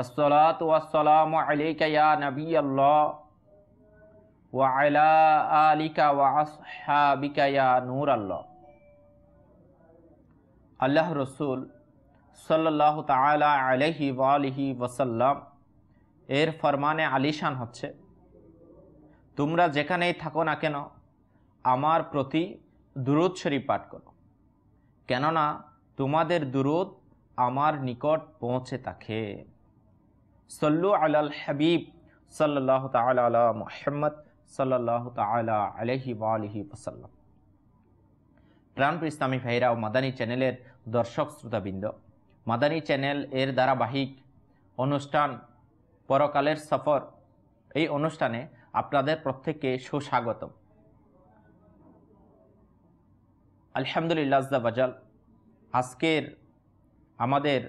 আল্লাহ আলিকা ওয়া নূর আল্লাহ আল্লাহ রসুল সাল্লাহ আলহি ওয়ালিহি ওয়াসাল্লাম এর ফরমানে আলিশান হচ্ছে তোমরা যেখানেই থাকো না কেন আমার প্রতি দূরত শরীফ পাঠ করো কেননা তোমাদের দূরত আমার নিকট পৌঁছে থাকে সল্লু আলাল হাবিব সাল্লাহ তাল মোহাম্মদ সাল্লাহ তালা আলহি আলহি ওসাল্লাম প্রাণপ্র ইসলামী ভাইরা ও মাদানী চ্যানেলের দর্শক শ্রোতাবৃন্দ মাদানী চ্যানেল এর ধারাবাহিক অনুষ্ঠান পরকালের সফর এই অনুষ্ঠানে আপনাদের প্রত্যেককে সুস্বাগত আলহামদুলিল্লাহ বাজাল আজকের আমাদের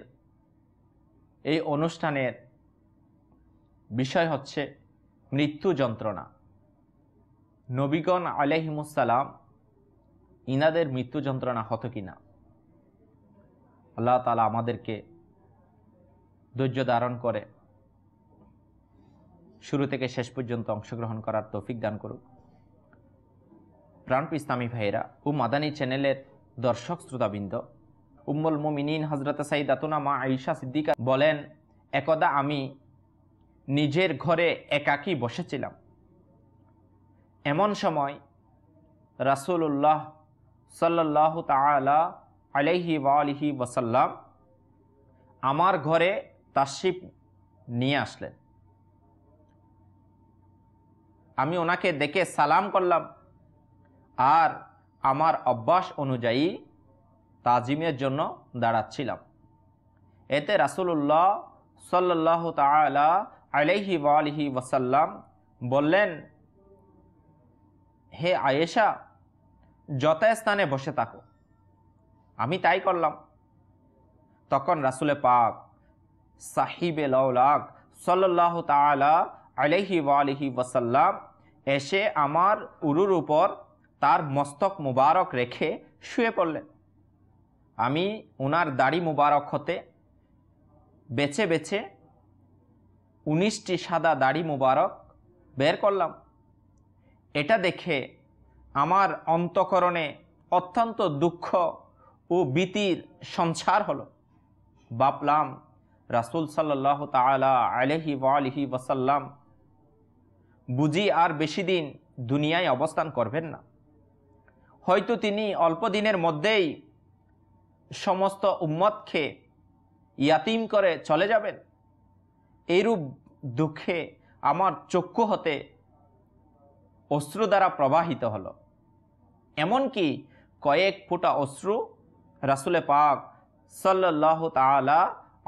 এই অনুষ্ঠানের বিষয় হচ্ছে মৃত্যু যন্ত্রণা নবীগণ আলহিমুসালাম ইনাদের মৃত্যু যন্ত্রণা হতো কি না আল্লাহ তালা আমাদেরকে ধৈর্য ধারণ করে শুরু থেকে শেষ পর্যন্ত অংশগ্রহণ করার তৌফিক দান করুক প্রাণপ ইসলামী ভাইয়েরা ও মাদানী চ্যানেলের দর্শক শ্রোতাবৃন্দ উম্মল মোমিনিন হজরত সাইদাতুনা মা আইসা সিদ্দিকা বলেন একদা আমি নিজের ঘরে একাকি বসেছিলাম এমন সময় রাসুল্লাহ সাল্লাহ তালা আলাইহি আলহি ওসাল্লাম আমার ঘরে তাসিপ নিয়ে আসলেন আমি ওনাকে দেখে সালাম করলাম আর আমার অভ্যাস অনুযায়ী তাজিমের জন্য দাঁড়াচ্ছিলাম এতে রাসুল্লাহ সাল্লাহ তালা আলাইহি ওয়ালিহি ওয়াসাল্লাম বললেন হে আয়েশা যথাস্থানে বসে থাকো আমি তাই করলাম তখন রাসুলে পাক সাহিবে লাউলাক সাল্লাহ তালা আলহি ওয়ালিহি ওয়াসাল্লাম এসে আমার উরুর উপর তার মস্তক মুবারক রেখে শুয়ে পড়লেন আমি ওনার দাড়ি মুবারক হতে বেছে বেছে উনিশটি সাদা দাড়ি মুবারক বের করলাম এটা দেখে আমার অন্তকরণে অত্যন্ত দুঃখ ও বিতির সঞ্চার হলো বাপলাম রাসুল সাল্লাহ তালা আলহি ওয়ালহি ওয়াসাল্লাম বুঝি আর বেশি দিন দুনিয়ায় অবস্থান করবেন না হয়তো তিনি অল্প দিনের মধ্যেই সমস্ত উম্মতকে ইয়াতিম করে চলে যাবেন এরূপ দুঃখে আমার চক্ষু হতে অশ্রু দ্বারা প্রবাহিত হলো এমনকি কয়েক ফুটা অশ্রু রাসুলে পাক সাল্লাহ তালা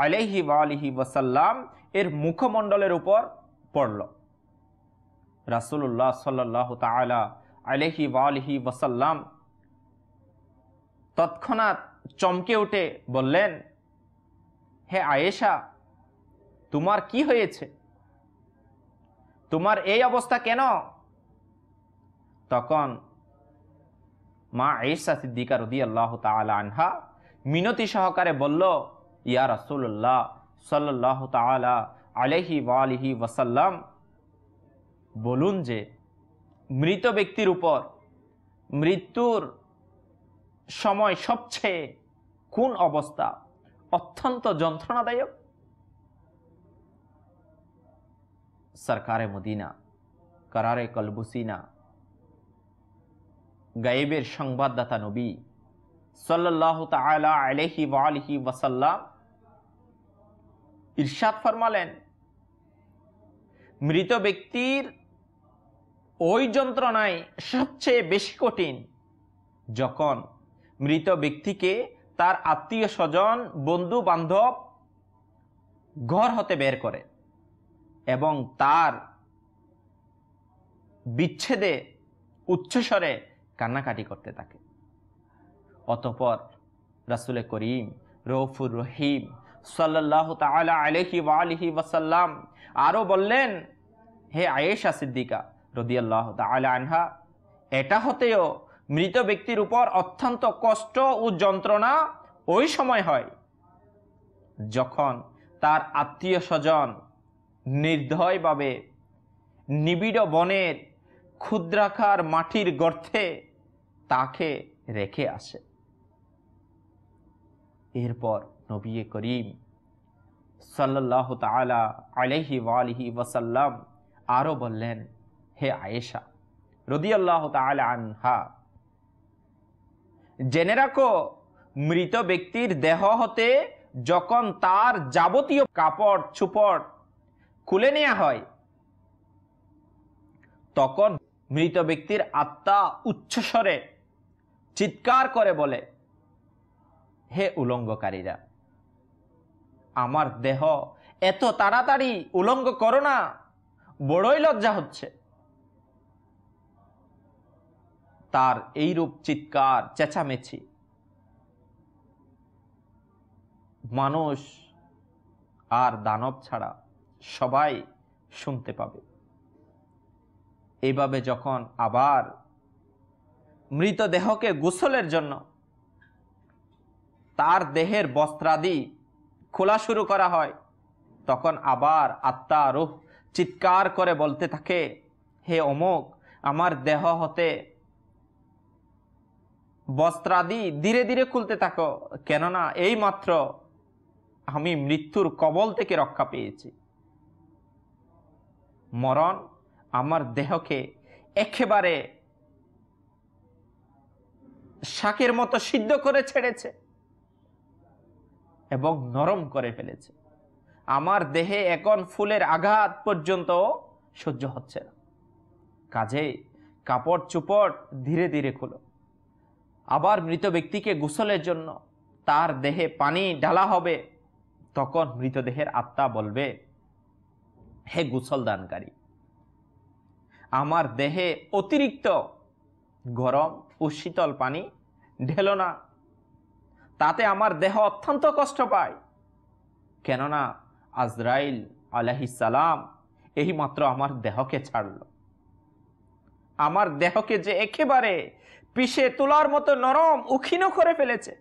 আলহি আলহি ওয়াসাল্লাম এর মুখমণ্ডলের উপর পড়ল রাসুল্লাহ সাল্লাহ তালা আলহি আলহি ওয়াসাল্লাম তৎক্ষণাৎ চমকে উঠে বললেন হে আয়েশা তোমার কি হয়েছে তোমার এই অবস্থা কেন তখন মা এসা সিদ্দিকা রদি আল্লাহ আনহা মিনতি সহকারে বলল ইয়া রসুল্লাহ সাল্লাহ তালা আলহি ওয়ালিহি ওয়াসাল্লাম বলুন যে মৃত ব্যক্তির উপর মৃত্যুর সময় সবচেয়ে কোন অবস্থা অত্যন্ত যন্ত্রণাদায়ক সরকারে মদিনা কারারে কলবুসিনা গায়েবের সংবাদদাতা নবী সাল্লাহ তালা আলহি ওয়ালহি ওয়াসাল্লাম ইরশাদ ফরমালেন মৃত ব্যক্তির ওই যন্ত্রণায় সবচেয়ে বেশি কঠিন যখন মৃত ব্যক্তিকে তার আত্মীয় স্বজন বন্ধু বান্ধব ঘর হতে বের করে এবং তার বিচ্ছেদে উচ্চস্বরে কান্নাকাটি করতে থাকে অতপর রাসুল করিম রৌফুর রহিম সাল্লাহ তালা আলহি ওয়ালিহি ওয়াসাল্লাম আরও বললেন হে আয়েশা সিদ্দিকা রদিয়াল্লাহ তালা আনহা এটা হতেও মৃত ব্যক্তির উপর অত্যন্ত কষ্ট ও যন্ত্রণা ওই সময় হয় যখন তার আত্মীয় স্বজন নির্ধয়ভাবে নিবিড় বনের ক্ষুদ্রাকার মাটির গর্তে তাকে রেখে আসে এরপর নবী করিম সাল্লাহ তালা আলহি ওয়ালহি ওয়াসাল্লাম আরও বললেন হে আয়েশা রদিয়াল্লাহ তালা আনহা জেনে রাখো মৃত ব্যক্তির দেহ হতে যখন তার যাবতীয় কাপড় ছুপড় খুলে নেওয়া হয় তখন মৃত ব্যক্তির আত্মা উচ্চস্বরে চিৎকার করে বলে হে উলঙ্গকারীরা আমার দেহ এত তাড়াতাড়ি উলঙ্গ করো না বড়ই লজ্জা হচ্ছে তার এই রূপ চিৎকার চেঁচামেছি মানুষ আর দানব ছাড়া সবাই শুনতে পাবে এইভাবে যখন আবার মৃতদেহকে গোসলের জন্য তার দেহের বস্ত্রাদি খোলা শুরু করা হয় তখন আবার আত্মা রুহ চিৎকার করে বলতে থাকে হে অমুক আমার দেহ হতে বস্ত্রাদি ধীরে ধীরে খুলতে থাকো কেননা এই মাত্র আমি মৃত্যুর কবল থেকে রক্ষা পেয়েছি মরণ আমার দেহকে একেবারে শাকের মতো সিদ্ধ করে ছেড়েছে এবং নরম করে ফেলেছে আমার দেহে এখন ফুলের আঘাত পর্যন্ত সহ্য হচ্ছে না কাজে কাপড় চুপট ধীরে ধীরে খুলো আবার মৃত ব্যক্তিকে গোসলের জন্য তার দেহে পানি ঢালা হবে তখন মৃতদেহের আত্মা বলবে হে গুসল দানকারী আমার দেহে অতিরিক্ত গরম ও শীতল পানি ঢেল না তাতে আমার দেহ অত্যন্ত কষ্ট পায় কেননা আজরাইল সালাম এই মাত্র আমার দেহকে ছাড়ল আমার দেহকে যে একেবারে পিষে তোলার মতো নরম উখিন করে ফেলেছে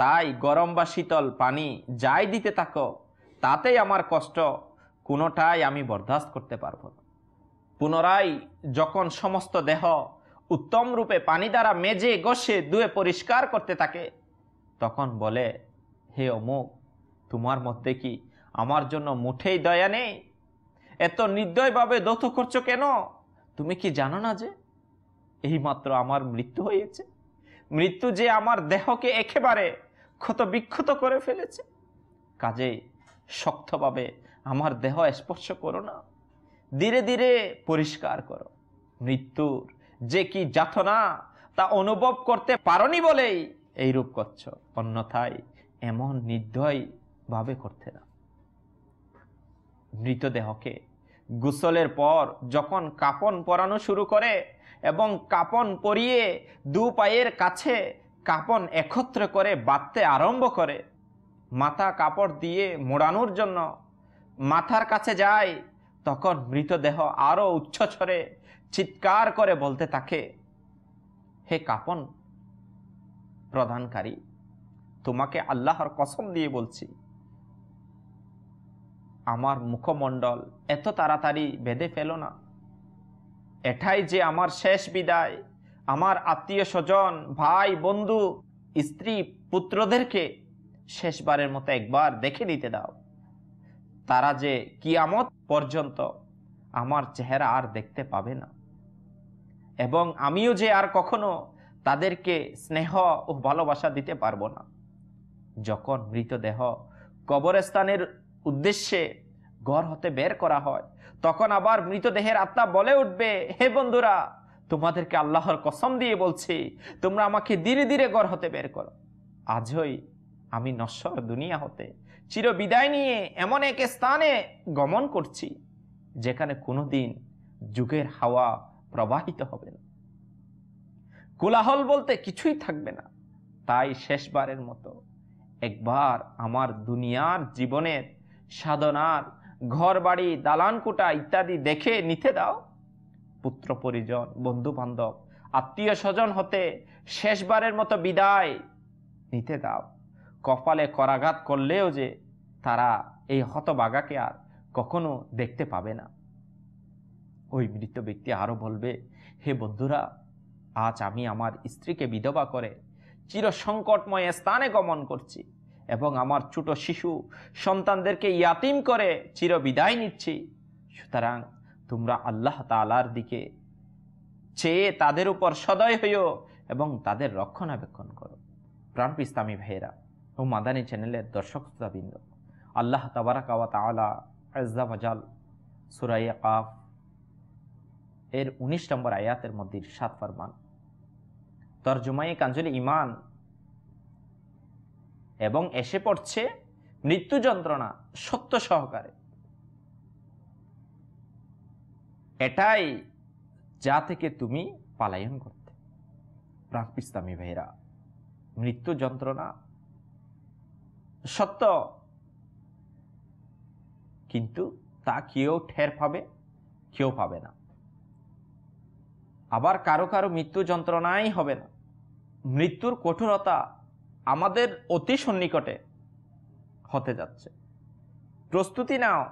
তাই গরম বা শীতল পানি যাই দিতে থাকো তাতেই আমার কষ্ট কোনোটাই আমি বরদাস্ত করতে পারব না পুনরায় যখন সমস্ত দেহ উত্তম রূপে পানি দ্বারা মেজে গসে দুয়ে পরিষ্কার করতে থাকে তখন বলে হে অমুক তোমার মধ্যে কি আমার জন্য মুঠেই দয়া নেই এত নির্দয়ভাবে দত করছো কেন তুমি কি জানো না যে এইমাত্র আমার মৃত্যু হয়েছে মৃত্যু যে আমার দেহকে একেবারে ক্ষত বিক্ষত করে ফেলেছে কাজেই শক্তভাবে আমার দেহ স্পর্শ করো না ধীরে ধীরে পরিষ্কার করো মৃত্যুর যে কি যাতনা তা অনুভব করতে পারি বলেই এইরূপ করছ অন্যথায় এমন নির্দয় ভাবে করতে না মৃতদেহকে গোসলের পর যখন কাপন পরানো শুরু করে এবং কাপন পরিয়ে দু পায়ের কাছে কাপন একত্র করে বাঁধতে আরম্ভ করে মাথা কাপড় দিয়ে মোড়ানোর জন্য মাথার কাছে যায় তখন মৃতদেহ আরও উচ্ছ ছড়ে চিৎকার করে বলতে থাকে হে কাপন প্রধানকারী তোমাকে আল্লাহর কসম দিয়ে বলছি আমার মুখমণ্ডল এত তাড়াতাড়ি বেঁধে ফেল না এটাই যে আমার শেষ বিদায় আমার আত্মীয় স্বজন ভাই বন্ধু স্ত্রী পুত্রদেরকে শেষবারের মতো একবার দেখে নিতে দাও তারা যে কিয়ামত পর্যন্ত আমার চেহারা আর দেখতে পাবে না এবং আমিও যে আর কখনো তাদেরকে স্নেহ ও ভালোবাসা দিতে পারবো না যখন মৃতদেহ কবরস্থানের উদ্দেশ্যে ঘর হতে বের করা হয় তখন আবার মৃতদেহের আত্মা বলে উঠবে হে বন্ধুরা তোমাদেরকে আল্লাহর কসম দিয়ে বলছি তোমরা আমাকে ধীরে ধীরে ঘর হতে বের করো আজই আমি নশ্বর দুনিয়া হতে চির বিদায় নিয়ে এমন এক স্থানে গমন করছি যেখানে কোনোদিন যুগের হাওয়া প্রবাহিত হবে না কোলাহল বলতে কিছুই থাকবে না তাই শেষবারের মতো একবার আমার দুনিয়ার জীবনের সাধনার ঘর বাড়ি দালানকুটা ইত্যাদি দেখে নিতে দাও পুত্র পরিজন বন্ধু বান্ধব আত্মীয় স্বজন হতে শেষবারের মতো বিদায় নিতে দাও কপালে করাঘাত করলেও যে তারা এই হতবাগাকে আর কখনো দেখতে পাবে না ওই মৃত ব্যক্তি আরও বলবে হে বন্ধুরা আজ আমি আমার স্ত্রীকে বিধবা করে চির সংকটময় স্থানে গমন করছি এবং আমার ছোট শিশু সন্তানদেরকে ইয়াতিম করে চির বিদায় নিচ্ছি সুতরাং তোমরা আল্লাহ তালার দিকে চেয়ে তাদের উপর সদয় হইও এবং তাদের রক্ষণাবেক্ষণ করো প্রাণপি ইসলামী ভাইয়েরা ও মাদানী চ্যানেলের দর্শক শ্রোতাবৃন্দ আল্লাহ তাবারা কাওয়া তালা আজাল সুরাইয়া কাফ এর ১৯ নম্বর আয়াতের মধ্যে সাত ফরমান তর্জমায়ে কাঞ্জলি ইমান এবং এসে পড়ছে মৃত্যু যন্ত্রণা সত্য সহকারে এটাই যা থেকে তুমি পালায়ন করতে প্রাক ইসলামী ভাইরা মৃত্যু যন্ত্রণা সত্য কিন্তু তা কেউ ঠের পাবে কেউ পাবে না আবার কারো কারো মৃত্যু যন্ত্রণাই হবে না মৃত্যুর কঠোরতা আমাদের অতি সন্নিকটে হতে যাচ্ছে প্রস্তুতি নাও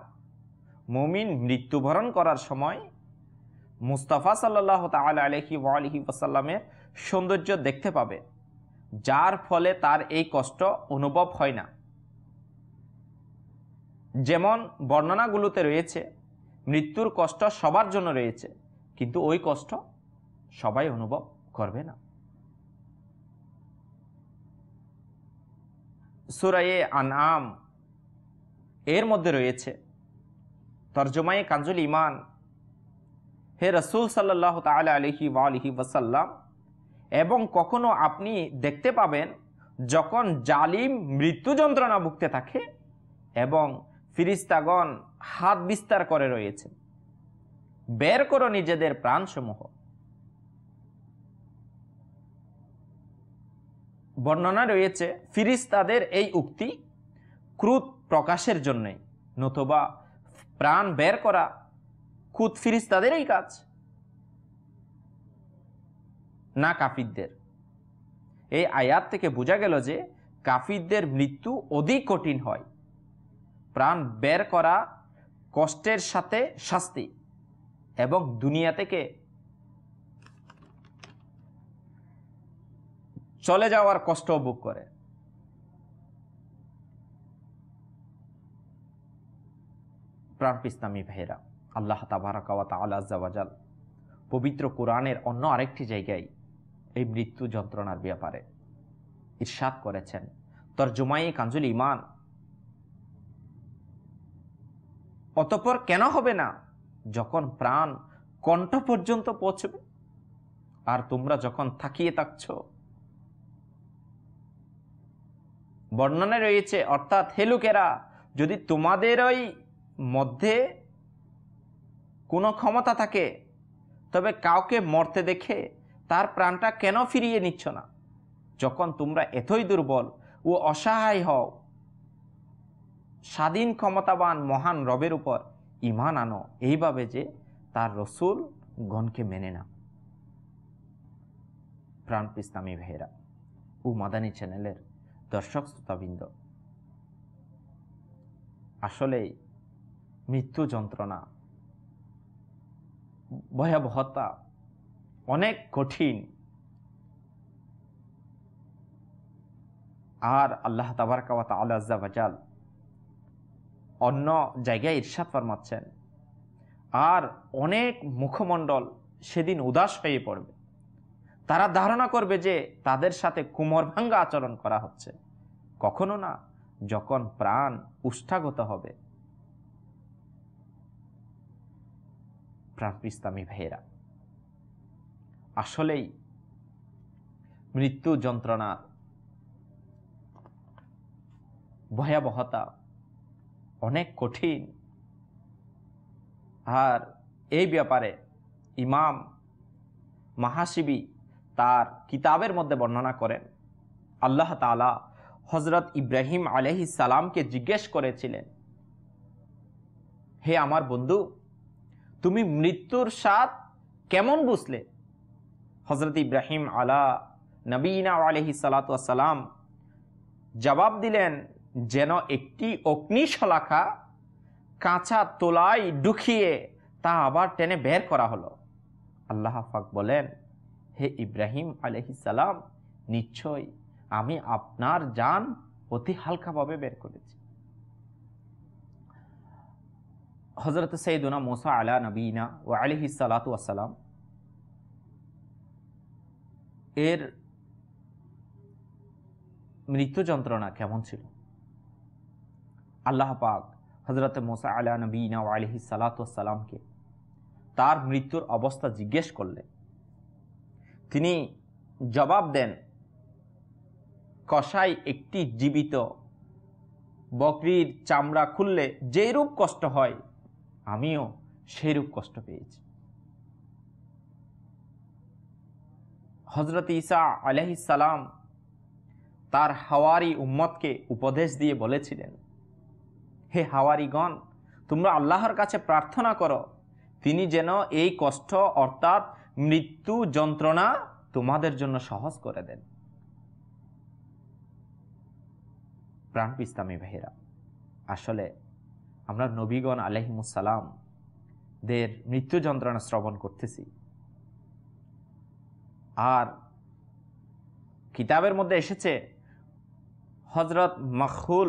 মমিন মৃত্যুবরণ করার সময় মুস্তাফা সাল্লাহ তাল আলহি ওয়ালহি ওসাল্লামের সৌন্দর্য দেখতে পাবে যার ফলে তার এই কষ্ট অনুভব হয় না যেমন বর্ণনাগুলোতে রয়েছে মৃত্যুর কষ্ট সবার জন্য রয়েছে কিন্তু ওই কষ্ট সবাই অনুভব করবে না সুরায়ে আনাম এর মধ্যে রয়েছে তর্জমায়ে কাঞ্জুল ইমান হে রসুল সাল্লাহ তাল আলহি আলহি ওয়াসাল্লাম এবং কখনো আপনি দেখতে পাবেন যখন জালিম মৃত্যু যন্ত্রণা ভুগতে থাকে এবং ফিরিস্তাগণ হাত বিস্তার করে রয়েছে বের করো নিজেদের প্রাণসমূহ বর্ণনা রয়েছে ফিরিস্তাদের এই উক্তি ক্রুত প্রকাশের জন্যই নতবা প্রাণ বের করা খুদ ফিরিস্তাদের এই কাজ না কাফিরদের এই আয়াত থেকে বোঝা গেল যে কাফিরদের মৃত্যু অধিক কঠিন হয় প্রাণ বের করা কষ্টের সাথে শাস্তি এবং দুনিয়া থেকে চলে যাওয়ার কষ্ট ভোগ করে প্রাণ ইসলামী ভেহেরা আল্লাহ তাবারাকাওয়াত আল্লাহজাল পবিত্র কোরআনের অন্য আরেকটি জায়গায় এই মৃত্যু যন্ত্রণার ব্যাপারে ইরশাদ করেছেন তর জুমাই কাঞ্জুল ইমান অতপর কেন হবে না যখন প্রাণ কণ্ঠ পর্যন্ত পৌঁছবে আর তোমরা যখন থাকিয়ে থাকছ বর্ণনে রয়েছে অর্থাৎ হেলুকেরা যদি তোমাদের ওই মধ্যে কোনো ক্ষমতা থাকে তবে কাউকে মরতে দেখে তার প্রাণটা কেন ফিরিয়ে নিচ্ছ না যখন তোমরা এতই দুর্বল ও অসহায় হও স্বাধীন ক্ষমতাবান মহান রবের উপর ইমান আনো এইভাবে যে তার রসুল গণকে মেনে না প্রাণ ইসলামী ভেহেরা ও মাদানী চ্যানেলের দর্শক শ্রোতাবৃন্দ আসলে মৃত্যু যন্ত্রণা ভয়াবহতা অনেক কঠিন আর আল্লাহ তাবারকাওয়াত আল্লাহ আজাল অন্য জায়গায় ঈর্ষা ফরমাচ্ছেন আর অনেক মুখমণ্ডল সেদিন উদাস হয়ে পড়বে তারা ধারণা করবে যে তাদের সাথে ভাঙ্গা আচরণ করা হচ্ছে কখনো না যখন প্রাণ উষ্ঠাগত হবে প্রাণপ্রিস্তামী ভাইয়েরা আসলেই মৃত্যু যন্ত্রণার ভয়াবহতা অনেক কঠিন আর এই ব্যাপারে ইমাম মাহাসিবি তার কিতাবের মধ্যে বর্ণনা করেন আল্লাহ তালা হজরত ইব্রাহিম আলহি সালামকে জিজ্ঞেস করেছিলেন হে আমার বন্ধু তুমি মৃত্যুর স্বাদ কেমন বুঝলে হজরত ইব্রাহিম আলা নবীনা আলহি সালাতাম জবাব দিলেন যেন একটি অগ্নিশলাখা কাঁচা তোলায় ঢুকিয়ে তা আবার টেনে বের করা হলো আল্লাহ ফাক বলেন হে ইব্রাহিম আলহিসাল্লাম নিশ্চয় আমি আপনার যান অতি হালকাভাবে বের করেছি হজরত সৈদুনা মোসা আলা নবীনা ও আলহি সালাত আসালাম এর মৃত্যু যন্ত্রণা কেমন ছিল আল্লাহ পাক হজরত মোসা আলা নবীনা আলহি সালাতামকে তার মৃত্যুর অবস্থা জিজ্ঞেস করলেন তিনি জবাব দেন কষাই একটি জীবিত বকরির চামড়া খুললে যেরূপ কষ্ট হয় আমিও সেইরূপ কষ্ট পেয়েছি হজরত ইসা আলহিসাল্লাম তার হাওয়ারি উম্মতকে উপদেশ দিয়ে বলেছিলেন হে হাওয়ারিগণ তোমরা আল্লাহর কাছে প্রার্থনা করো তিনি যেন এই কষ্ট অর্থাৎ মৃত্যু যন্ত্রণা তোমাদের জন্য সহজ করে দেন প্রাণ ইসলামী ভাইয়েরা আসলে আমরা নবীগণ আলহিমুসালাম দের মৃত্যু যন্ত্রণা শ্রবণ করতেছি আর কিতাবের মধ্যে এসেছে হজরত মখুল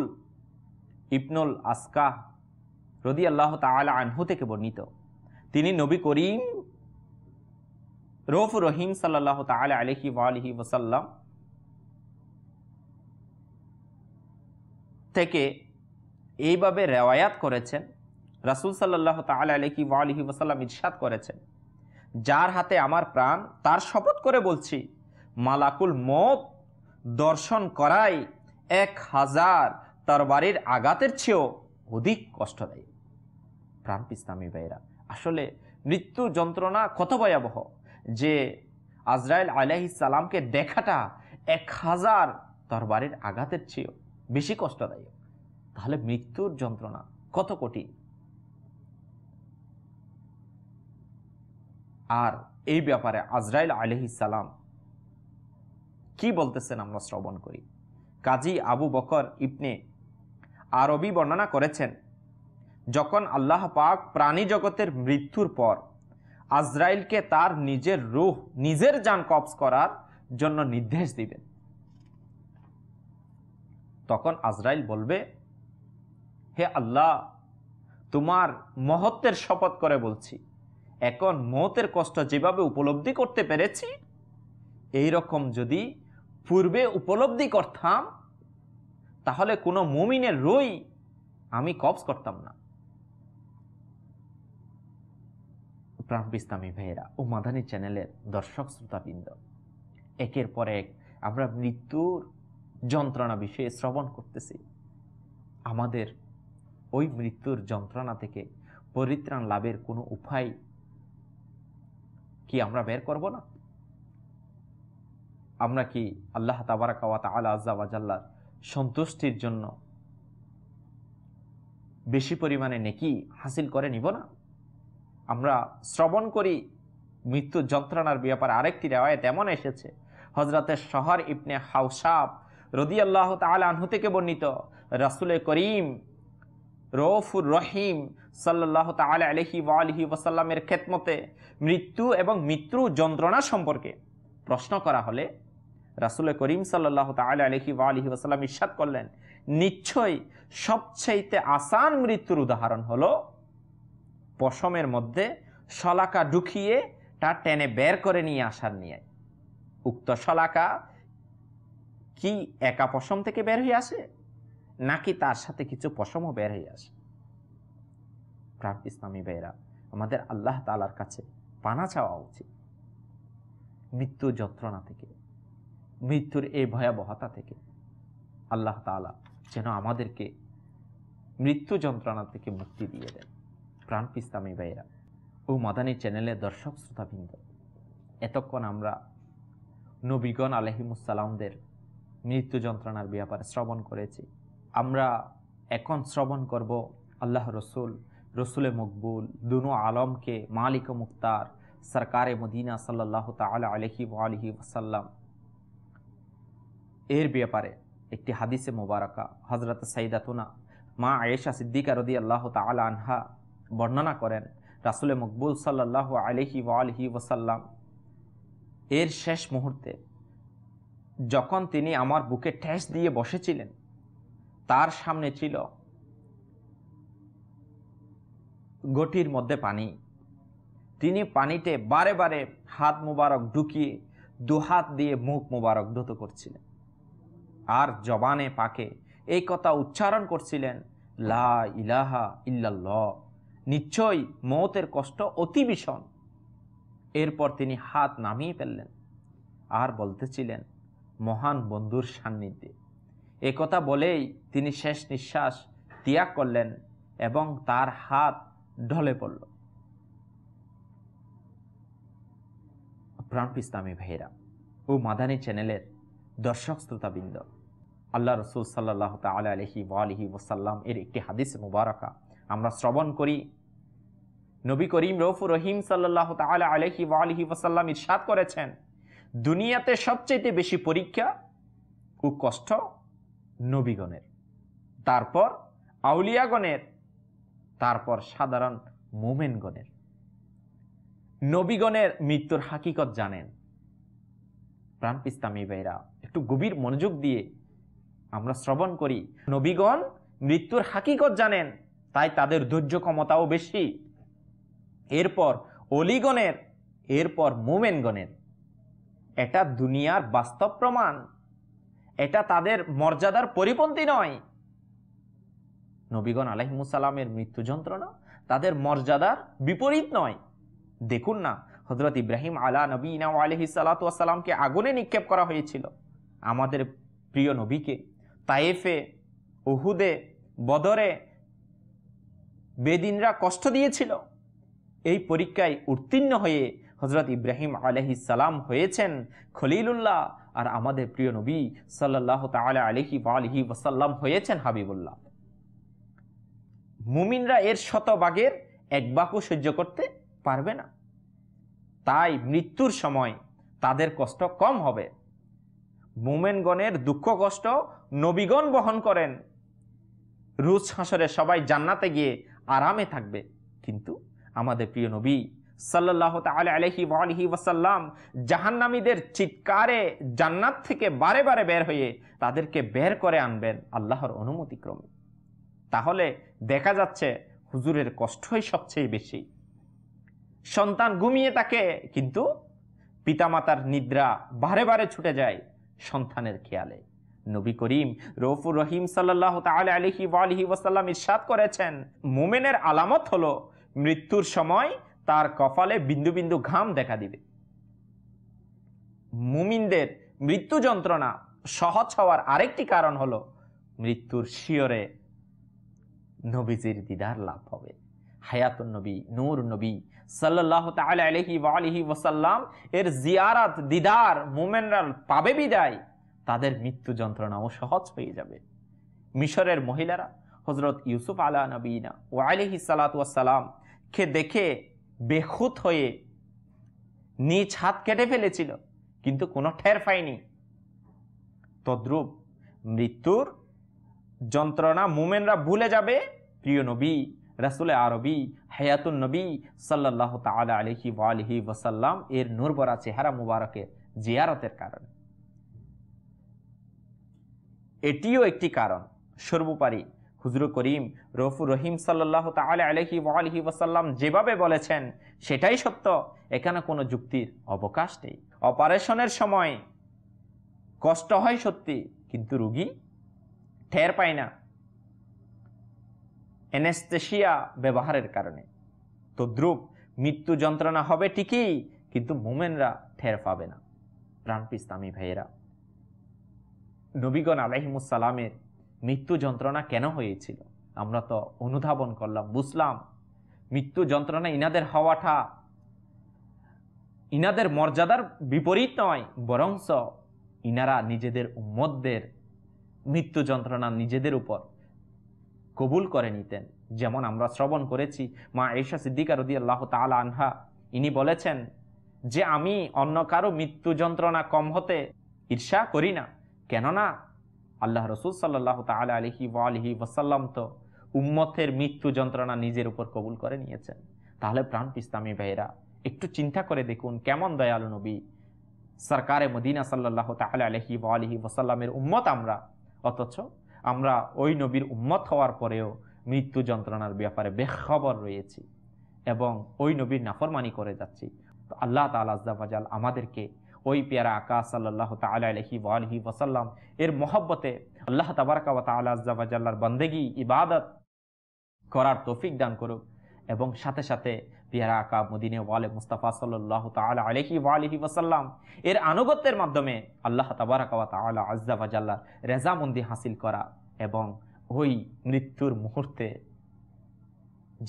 ইবনুল আসকাহ রদি আল্লাহ তালা আনহু থেকে বর্ণিত তিনি নবী করিম রৌফ রহিম সাল্লাহ তালা আলহি ওয়ালহি ওসাল্লাম থেকে এইভাবে রেওয়ায়াত করেছেন রাসুল সাল্লাহ তালা আলহি ওয়ালহি ওসাল্লাম ইরশাদ করেছেন যার হাতে আমার প্রাণ তার শপথ করে বলছি মালাকুল মত দর্শন করাই এক হাজার তার বাড়ির আঘাতের চেয়েও অধিক কষ্টদায়ী দেয় প্রাণ ইসলামী ভাইয়েরা আসলে মৃত্যু যন্ত্রণা কত ভয়াবহ যে আজরায়েল আলাহি সালামকে দেখাটা এক হাজার বাড়ির আঘাতের চেয়েও বেশি কষ্টদায়ক তাহলে মৃত্যুর যন্ত্রণা কত কঠিন আর এই ব্যাপারে আজরাইল আলহি সালাম কি বলতেছেন আমরা শ্রবণ করি কাজী আবু বকর ইবনে আরবি বর্ণনা করেছেন যখন আল্লাহ পাক প্রাণী জগতের মৃত্যুর পর আজরাইলকে তার নিজের রুহ নিজের যান কবজ করার জন্য নির্দেশ দিবেন তখন আজরাইল বলবে হে আল্লাহ তোমার মহত্বের শপথ করে বলছি এখন মহতের কষ্ট যেভাবে উপলব্ধি করতে পেরেছি এই রকম যদি পূর্বে উপলব্ধি করতাম তাহলে কোনো মুমিনের রই আমি কবজ করতাম না প্রাণ ইসলামী ভাইয়েরা ও মাদানী চ্যানেলের দর্শক শ্রোতাবৃন্দ একের পর এক আমরা মৃত্যুর যন্ত্রণা বিষয়ে শ্রবণ করতেছি আমাদের ওই মৃত্যুর যন্ত্রণা থেকে পরিত্রাণ লাভের কোনো উপায় কি আমরা বের করব না আমরা কি আল্লাহ তাবারাকাওয়াত আলা আজাল্লার সন্তুষ্টির জন্য বেশি পরিমাণে নেকি হাসিল করে নিব না আমরা শ্রবণ করি মৃত্যু যন্ত্রণার ব্যাপারে আরেকটি রেওয়ায়ত এমন এসেছে হজরতের শহর ইবনে হাউসাব রদি আল্লাহ আনহু থেকে বর্ণিত রাসুলে করিম রৌফুর রহিম সাল্লাহ তালা আলহি আলহি ওয়াসাল্লামের খেতমতে মৃত্যু এবং মৃত্যু যন্ত্রণা সম্পর্কে প্রশ্ন করা হলে রাসুল করিম সাল্লাহ তাল আলহি বা আলহি আসাল্লাম ইস্বাদ করলেন নিশ্চয়ই সবচেয়ে আসান মৃত্যুর উদাহরণ হলো পশমের মধ্যে শলাকা ঢুকিয়ে তা টেনে বের করে নিয়ে আসার নিয়ে উক্ত শলাকা কি একা পশম থেকে বের হয়ে আসে নাকি তার সাথে কিছু পশমও বের হয়ে আসে প্রাণ ইসলামী বেয়েরা আমাদের আল্লাহ তালার কাছে পানা চাওয়া উচিত মৃত্যু যন্ত্রণা থেকে মৃত্যুর এই ভয়াবহতা থেকে আল্লাহ তালা যেন আমাদেরকে মৃত্যু যন্ত্রণা থেকে মুক্তি দিয়ে দেন প্রাণ পিস্তামি ভাইয়েরা ও মাদানী চ্যানেলের দর্শক শ্রোতাবৃন্দ এতক্ষণ আমরা নবীগণ আলহিমুসালামদের মৃত্যু যন্ত্রণার ব্যাপারে শ্রবণ করেছি আমরা এখন শ্রবণ করব আল্লাহ রসুল রসুলে মকবুল দুনু আলমকে মালিক মুক্তার সরকারে মদিনা সাল্লাহ তাল আলহি আলহি ওসাল্লাম এর ব্যাপারে একটি হাদিসে মোবারকা হজরত সাইদাতুনা মা আয়েশা সিদ্দিকা রদি আল্লাহ তাল আনহা বর্ণনা করেন রাসুলে মকবুল সাল্লাহ আলহি ওয়ালহি ওসাল্লাম এর শেষ মুহূর্তে যখন তিনি আমার বুকে ঠেস দিয়ে বসেছিলেন তার সামনে ছিল গটির মধ্যে পানি তিনি পানিতে বারে বারে হাত মুবারক ঢুকিয়ে দুহাত দিয়ে মুখ মুবারক ধুত করছিলেন আর জবানে পাকে এই কথা উচ্চারণ করছিলেন লা ইলাহা ইল্লাল্লাহ নিশ্চয়ই মতের কষ্ট অতি ভীষণ এরপর তিনি হাত নামিয়ে ফেললেন আর বলতেছিলেন মহান বন্ধুর সান্নিধ্যে একথা বলেই তিনি শেষ নিঃশ্বাস ত্যাগ করলেন এবং তার হাত ঢলে পড়ল প্রাণপিস্তামী ভাইরা ও মাদানী চ্যানেলের দর্শক শ্রোতাবৃন্দ আল্লাহ রসুল সাল্লাহ তাল আলহি ওয়ালহি ওসাল্লাম এর একটি হাদিস মুবারকা আমরা শ্রবণ করি নবী করিম রফু রহিম সাল্লাহ তাল আলহি ওয়ালহি ওসাল্লাম ইরশাদ করেছেন দুনিয়াতে সবচেয়ে বেশি পরীক্ষা ও কষ্ট নবীগণের তারপর আউলিয়াগণের তারপর সাধারণ মোমেনগণের নবীগণের মৃত্যুর হাকিকত জানেন প্রাণ পিস্তামি ভাইরা একটু গভীর মনোযোগ দিয়ে আমরা শ্রবণ করি নবীগণ মৃত্যুর হাকিকত জানেন তাই তাদের ধৈর্য ক্ষমতাও বেশি এরপর অলিগণের এরপর মোমেনগণের এটা দুনিয়ার বাস্তব প্রমাণ এটা তাদের মর্যাদার পরিপন্থী নয় নবীগণ আলহিমুসাল্লামের মৃত্যু যন্ত্রণা তাদের মর্যাদার বিপরীত নয় দেখুন না হজরত ইব্রাহিম আলা নবী ইনাউ আলহি সালাতামকে আগুনে নিক্ষেপ করা হয়েছিল আমাদের প্রিয় নবীকে তাইফে ওহুদে বদরে বেদিনরা কষ্ট দিয়েছিল এই পরীক্ষায় উত্তীর্ণ হয়ে হজরত ইব্রাহিম আলহি সালাম হয়েছেন খলিলুল্লাহ আর আমাদের প্রিয় নবী সাল্লাহ তাল আলহি আলহি ওসাল্লাম হয়েছেন হাবিবুল্লাহ মুমিনরা এর শতভাগের এক বাকও সহ্য করতে পারবে না তাই মৃত্যুর সময় তাদের কষ্ট কম হবে মোমেনগণের দুঃখ কষ্ট নবীগণ বহন করেন রুজ হাসরে সবাই জান্নাতে গিয়ে আরামে থাকবে কিন্তু আমাদের প্রিয় নবী সাল্লাহ তাল আলহি আলহি ওয়াসাল্লাম জাহান্নামীদের চিৎকারে জান্নাত থেকে বারে বারে বের হয়ে তাদেরকে বের করে আনবেন আল্লাহর অনুমতিক্রমে তাহলে দেখা যাচ্ছে হুজুরের কষ্টই সবচেয়ে বেশি সন্তান ঘুমিয়ে থাকে কিন্তু পিতামাতার নিদ্রা বারে বারে ছুটে যায় সন্তানের খেয়ালে নবী করিম রৌফুর রহিম সাল্লাহ তাল আলহি আলহি ওয়াসাল্লাম ইসাদ করেছেন মোমেনের আলামত হলো মৃত্যুর সময় তার কপালে বিন্দু বিন্দু ঘাম দেখা দিবে মুমিনদের মৃত্যু যন্ত্রণা সহজ হওয়ার আরেকটি কারণ হলো মৃত্যুর শিয়রে নবীজির দিদার লাভ হবে হায়াতুন নবী নূর নবী সাল্লাহ তাল আলহি আলহি ওয়াসাল্লাম এর জিয়ারাত দিদার মোমেনরা পাবে বিদায় তাদের মৃত্যু যন্ত্রণাও সহজ হয়ে যাবে মিশরের মহিলারা হজরত ইউসুফ আলা নবীনা ও আলিহি সালাতাম খে দেখে বেখুত হয়ে নিজ হাত কেটে ফেলেছিল কিন্তু কোনো ঠের পায়নি তদ্রূপ মৃত্যুর যন্ত্রণা মুমেনরা ভুলে যাবে প্রিয় নবী রাসুলে আরবি হায়াতুল নবী সাল্লাহ তালা আলহি ওয়ালহি ওয়াসাল্লাম এর নুরবরা চেহারা মুবারকের জিয়ারতের কারণে এটিও একটি কারণ সর্বোপরি হুজুর করিম রফুর রহিম সাল্লাহ তাহলে আলহি ওয়ালহি ওয়াসাল্লাম যেভাবে বলেছেন সেটাই সত্য এখানে কোনো যুক্তির অবকাশ নেই অপারেশনের সময় কষ্ট হয় সত্যি কিন্তু রুগী ঠের পায় না এনেস্তেশিয়া ব্যবহারের কারণে তদ্রুপ মৃত্যু যন্ত্রণা হবে ঠিকই কিন্তু মোমেনরা ঠের পাবে না প্রাণপিস্তামী ভাইয়েরা নবীগণ আলাইহিমুসালামের মৃত্যু যন্ত্রণা কেন হয়েছিল আমরা তো অনুধাবন করলাম বুঝলাম মৃত্যু যন্ত্রণা ইনাদের হওয়াটা ইনাদের মর্যাদার বিপরীত নয় বরংস ইনারা নিজেদের উম্মদদের মৃত্যু যন্ত্রণা নিজেদের উপর কবুল করে নিতেন যেমন আমরা শ্রবণ করেছি মা ঈশা সিদ্দিকা রদি আল্লাহ তালা আনহা ইনি বলেছেন যে আমি অন্য কারো মৃত্যু যন্ত্রণা কম হতে ঈর্ষা করি না কেননা আল্লাহ রসুল সাল্লাহ তালা আলহি আলহি ওয়াসাল্লাম তো উম্মতের মৃত্যু যন্ত্রণা নিজের উপর কবুল করে নিয়েছেন তাহলে প্রাণ পিস্তামি ভাইরা একটু চিন্তা করে দেখুন কেমন দয়ালু নবী সরকারে মদিনা সাল্লাহ তাহলে আলহি আলহি ওসাল্লামের উম্মত আমরা অথচ আমরা ওই নবীর উম্মত হওয়ার পরেও মৃত্যু যন্ত্রণার ব্যাপারে বেখবর রয়েছি এবং ওই নবীর নাফরমানি করে যাচ্ছি তো আল্লাহ তাল আজাল আমাদেরকে ওই পেয়ারা আকা সাল্লাহ তালহি আলহি ওসাল্লাম এর মহব্বতে আল্লাহ তাবারকা তালা বন্দেগি ইবাদত করার তৌফিক দান করুক এবং সাথে সাথে পেয়ারা আকা মদিনে ওয়ালে মুস্তাফা সাল্লাহ তালা আলহি আলহি ওসাল্লাম এর আনুগত্যের মাধ্যমে আল্লাহ তাবারকাওয়া তালা আজাল্লার রেজামন্দি হাসিল করা এবং ওই মৃত্যুর মুহূর্তে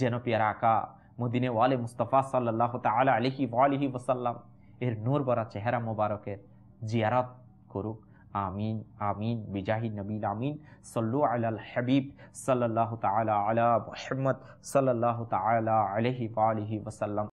যেন পেয়ারা আকা মদিনে ওয়ালে মুস্তাফা সাল্লাহ তালা আলহি আলহি ওসাল্লাম پھر نور বরা چہرہ مبارک ہے زیارت کرو آمین آمین بجاہ نبی آمین صلو علی الحبیب صل صلی اللہ تعالی علی محمد صلی اللہ تعالی علیہ وآلہ وسلم